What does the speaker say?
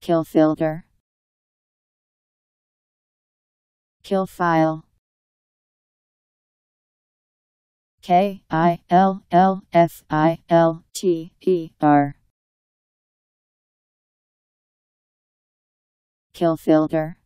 Kill filter. Kill file. K I L L F I L T E R. Kill filter.